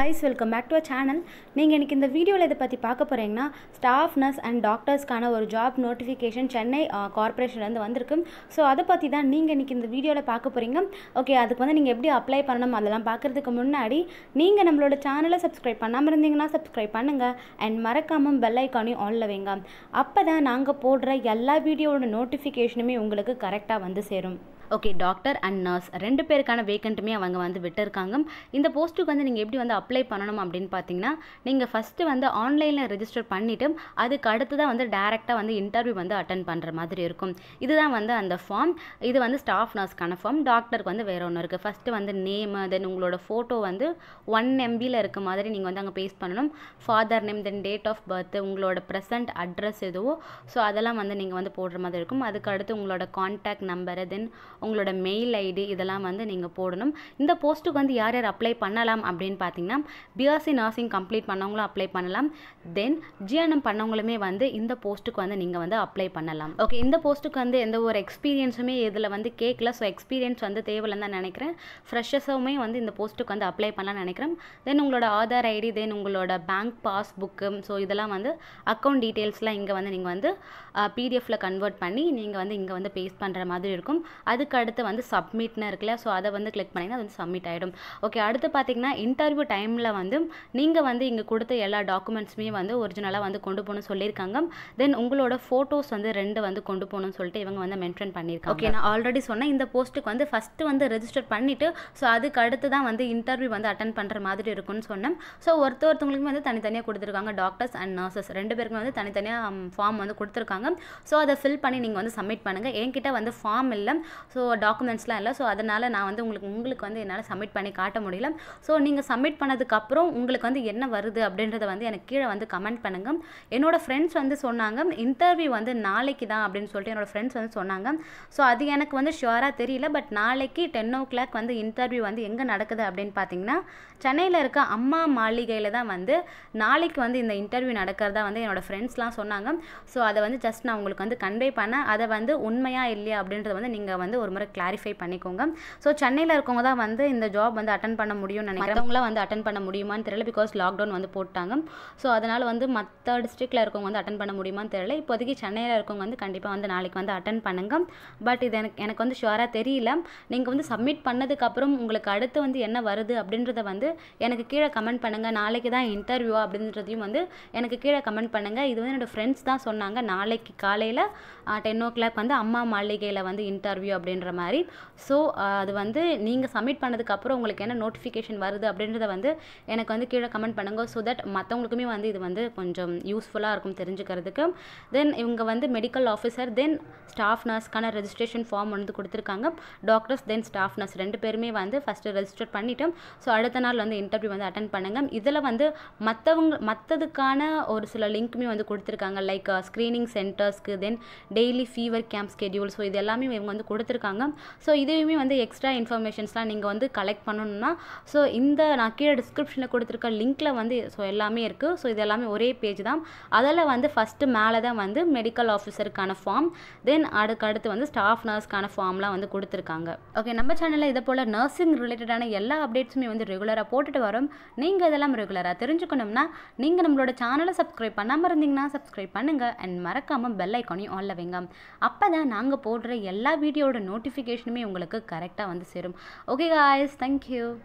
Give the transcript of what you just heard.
guys welcome back to a channel நீங்கள் இன்றைக்கி இந்த வீடியோவில் இதை பற்றி பார்க்க போகிறீங்கன்னா ஸ்டாஃப் நர்ஸ் அண்ட் டாக்டர்ஸ்க்கான ஒரு ஜாப் நோட்டிஃபிகேஷன் சென்னை கார்பரேஷன்லேருந்து வந்திருக்கு ஸோ அதை பற்றி தான் நீங்கள் இன்றைக்கி இந்த வீடியோவில் பார்க்க போகிறீங்க ஓகே அதுக்கு வந்து நீங்கள் எப்படி அப்ளை பண்ணணும் அதெல்லாம் பார்க்குறதுக்கு முன்னாடி நீங்கள் நம்மளோட சேனலை சப்ஸ்கிரைப் பண்ணாமல் இருந்தீங்கன்னா சப்ஸ்கிரைப் பண்ணுங்கள் அண்ட் மறக்காமல் பெல் ஐக்கானையும் ஆனில் வைங்க அப்போ தான் நாங்கள் போடுற எல்லா வீடியோவோட நோட்டிஃபிகேஷனுமே உங்களுக்கு கரெக்டாக வந்து சேரும் ஓகே டாக்டர் அண்ட் நர்ஸ் ரெண்டு பேருக்கான வேக்கண்ட்டுமே அவங்க வந்து விட்டுருக்காங்க இந்த போஸ்ட்டுக்கு வந்து நீங்கள் எப்படி வந்து அப்ளை பண்ணணும் அப்படின்னு பார்த்தீங்கன்னா நீங்கள் ஃபஸ்ட்டு வந்து ஆன்லைனில் ரிஜிஸ்டர் பண்ணிவிட்டு அதுக்கு அடுத்து தான் வந்து டேரெக்டாக வந்து இன்டர்வியூ வந்து அட்டன் பண்ணுற மாதிரி இருக்கும் இதுதான் வந்து அந்த ஃபார்ம் இது வந்து ஸ்டாஃப் நர்ஸ்க்கான ஃபார்ம் டாக்டருக்கு வந்து வேறு ஒன்று இருக்குது ஃபஸ்ட்டு வந்து நேமு தென் உங்களோட ஃபோட்டோ வந்து ஒன் எம்பியில் இருக்க மாதிரி நீங்கள் வந்து அங்கே பேஸ்ட் பண்ணணும் father name then date of birth உங்களோட ப்ரெசன்ட் அட்ரஸ் எதுவோ ஸோ அதெல்லாம் வந்து நீங்கள் வந்து போடுற மாதிரி இருக்கும் அதுக்கு அடுத்து உங்களோட கான்டாக்ட் நம்பரு தென் உங்களோட மெயில் ஐடி இதெல்லாம் வந்து நீங்கள் போடணும் இந்த போஸ்ட்டுக்கு வந்து யார் யார் அப்ளை பண்ணலாம் அப்படின்னு பார்த்தீங்கன்னா பிஆர்சி நர்சிங் கம்ப்ளீட் பண்ணவங்களும் அப்ளை பண்ணலாம் தென் ஜிஎன்எம் பண்ணவங்களுமே வந்து இந்த போஸ்ட்டுக்கு வந்து நீங்கள் வந்து அப்ளை பண்ணலாம் ஓகே இந்த போஸ்ட்டுக்கு வந்து எந்த ஒரு எக்ஸ்பீரியன்ஸுமே இதில் வந்து கேட்கல ஸோ எக்ஸ்பீரியன்ஸ் வந்து தேவையில்லைன்னு தான் நினைக்கிறேன் ஃப்ரெஷ்ஷஸுமே வந்து இந்த போஸ்ட்டுக்கு வந்து அப்ளை பண்ணலாம் நினைக்கிறேன் தென் உங்களோட ஆதார் ஐடி தென் உங்களோட பேங்க் பாஸ்புக்கு ஸோ இதெல்லாம் வந்து அக்கௌண்ட் டீட்டெயில்ஸ்லாம் இங்கே வந்து நீங்கள் வந்து பிடிஎஃப்ல கன்வெர்ட் பண்ணி நீங்கள் வந்து இங்கே வந்து பேஸ்ட் பண்ணுற மாதிரி இருக்கும் அதுக்கு அதுக்கு அடுத்து வந்து சப்மிட்னு இருக்குல்ல ஸோ அதை வந்து கிளிக் பண்ணிங்கன்னா அது வந்து சப்மிட் ஆகிடும் ஓகே அடுத்து பார்த்தீங்கன்னா இன்டர்வியூ டைமில் வந்து நீங்கள் வந்து இங்கே கொடுத்த எல்லா டாக்குமெண்ட்ஸுமே வந்து ஒரிஜினலாக வந்து கொண்டு போகணும்னு சொல்லியிருக்காங்க தென் உங்களோட ஃபோட்டோஸ் வந்து ரெண்டு வந்து கொண்டு போகணும்னு சொல்லிட்டு இவங்க வந்து மென்ஷன் பண்ணியிருக்காங்க ஓகே நான் ஆல்ரெடி சொன்னேன் இந்த போஸ்ட்டுக்கு வந்து ஃபஸ்ட்டு வந்து ரெஜிஸ்டர் பண்ணிவிட்டு ஸோ அதுக்கு அடுத்து தான் வந்து இன்டர்வியூ வந்து அட்டன் பண்ணுற மாதிரி இருக்கும்னு சொன்னேன் ஸோ ஒருத்த ஒருத்தவங்களுக்குமே வந்து தனித்தனியாக கொடுத்துருக்காங்க டாக்டர்ஸ் அண்ட் நர்சஸ் ரெண்டு பேருக்குமே வந்து தனித்தனியாக ஃபார்ம் um, வந்து கொடுத்துருக்காங்க ஸோ அதை ஃபில் பண்ணி நீங்கள் வந்து சப்மிட் பண்ணுங்கள் என்கிட்ட வந்து ஃபார்ம் இல்லை ஸோ ஸோ டாக்குமெண்ட்ஸ்லாம் இல்லை ஸோ அதனால் நான் வந்து உங்களுக்கு உங்களுக்கு வந்து என்னால் சப்மிட் பண்ணி காட்ட முடியல ஸோ நீங்கள் சப்மிட் பண்ணதுக்கப்புறம் உங்களுக்கு வந்து என்ன வருது அப்படின்றத வந்து எனக்கு கீழே வந்து கமெண்ட் பண்ணுங்கள் என்னோடய ஃப்ரெண்ட்ஸ் வந்து சொன்னாங்க இன்டர்வியூ வந்து நாளைக்கு தான் அப்படின்னு சொல்லிட்டு என்னோடய ஃப்ரெண்ட்ஸ் வந்து சொன்னாங்க ஸோ அது எனக்கு வந்து ஷுவராக தெரியல பட் நாளைக்கு டென் ஓ கிளாக் வந்து இன்டர்வியூ வந்து எங்கே நடக்குது அப்படின்னு பார்த்தீங்கன்னா சென்னையில் இருக்க அம்மா மாளிகையில் தான் வந்து நாளைக்கு வந்து இந்த இன்டர்வியூ நடக்கிறதா வந்து என்னோடய ஃப்ரெண்ட்ஸ்லாம் சொன்னாங்க ஸோ அதை வந்து ஜஸ்ட் நான் உங்களுக்கு வந்து கன்வே பண்ணேன் அதை வந்து உண்மையாக இல்லையா அப்படின்றத வந்து நீங்கள் வந்து ஒரு ஒரு முறை கிளாரிஃபை பண்ணிக்கோங்க ஸோ சென்னையில் இருக்கவங்க தான் வந்து இந்த ஜாப் வந்து அட்டன் பண்ண முடியும்னு நினைக்கிறவங்களாம் வந்து அட்டன் பண்ண முடியுமான்னு தெரியல பிகாஸ் லாக்டவுன் வந்து போட்டாங்க ஸோ அதனால் வந்து மற்ற டிஸ்ட்ரிக்டில் இருக்கவங்க வந்து அட்டன் பண்ண முடியுமான்னு தெரியல இப்போதைக்கு சென்னையில் இருக்கவங்க வந்து கண்டிப்பாக வந்து நாளைக்கு வந்து அட்டன் பண்ணுங்க பட் இது எனக்கு எனக்கு வந்து ஷுவராக தெரியல நீங்கள் வந்து சப்மிட் பண்ணதுக்கப்புறம் உங்களுக்கு அடுத்து வந்து என்ன வருது அப்படின்றத வந்து எனக்கு கீழே கமெண்ட் பண்ணுங்கள் நாளைக்கு தான் இன்டர்வியூ அப்படின்றதையும் வந்து எனக்கு கீழே கமெண்ட் பண்ணுங்கள் இது வந்து என்னோடய ஃப்ரெண்ட்ஸ் தான் சொன்னாங்க நாளைக்கு காலையில் டென் ஓ கிளாக் வந்து அம்மா மாளிகையில் வந்து இன்டர்வியூ அப்படி அப்படின்ற மாதிரி ஸோ அது வந்து நீங்கள் சப்மிட் பண்ணதுக்கப்புறம் உங்களுக்கு என்ன நோட்டிஃபிகேஷன் வருது அப்படின்றத வந்து எனக்கு வந்து கீழே கமெண்ட் பண்ணுங்கள் ஸோ தட் மற்றவங்களுக்குமே வந்து இது வந்து கொஞ்சம் யூஸ்ஃபுல்லாக இருக்கும் தெரிஞ்சுக்கிறதுக்கு தென் இவங்க வந்து மெடிக்கல் ஆஃபீஸர் தென் ஸ்டாஃப் நர்ஸ்க்கான ரெஜிஸ்ட்ரேஷன் ஃபார்ம் வந்து கொடுத்துருக்காங்க டாக்டர்ஸ் தென் ஸ்டாஃப் நர்ஸ் ரெண்டு பேருமே வந்து ஃபஸ்ட்டு ரெஜிஸ்டர் பண்ணிவிட்டோம் ஸோ அடுத்த நாள் வந்து இன்டர்வியூ வந்து அட்டன் பண்ணுங்கள் இதில் வந்து மற்றவங்க மற்றதுக்கான ஒரு சில லிங்க்குமே வந்து கொடுத்துருக்காங்க லைக் ஸ்க்ரீனிங் சென்டர்ஸ்க்கு then daily fever camp schedule so இது எல்லாமே இவங்க வந்து கொடுத்துருக்காங்க கொடுத்துருக்காங்க ஸோ இதுவுமே வந்து எக்ஸ்ட்ரா இன்ஃபர்மேஷன்ஸ்லாம் நீங்கள் வந்து கலெக்ட் பண்ணணும்னா ஸோ இந்த நான் கீழே டிஸ்கிரிப்ஷனில் கொடுத்துருக்க லிங்க்கில் வந்து ஸோ எல்லாமே இருக்குது ஸோ இது எல்லாமே ஒரே பேஜ் தான் அதில் வந்து ஃபஸ்ட்டு மேலே தான் வந்து மெடிக்கல் ஆஃபீஸருக்கான ஃபார்ம் தென் அடுத்து வந்து ஸ்டாஃப் நர்ஸ்க்கான ஃபார்ம்லாம் வந்து கொடுத்துருக்காங்க ஓகே நம்ம சேனலில் இதை போல் நர்சிங் ரிலேட்டடான எல்லா அப்டேட்ஸுமே வந்து ரெகுலராக போட்டுட்டு வரும் நீங்கள் இதெல்லாம் ரெகுலராக தெரிஞ்சுக்கணும்னா நீங்கள் நம்மளோட சேனலை சப்ஸ்கிரைப் பண்ணாமல் இருந்தீங்கன்னா சப்ஸ்கிரைப் பண்ணுங்கள் அண்ட் மறக்காமல் பெல் ஐக்கானையும் ஆன்ல வைங்க அப்போ தான் நாங்கள் போடுற எல்லா வீடியோட நோட்டிஃபிகேஷனுமே உங்களுக்கு கரெக்டாக வந்து சேரும் ஓகே காய்ஸ் தேங்க்யூ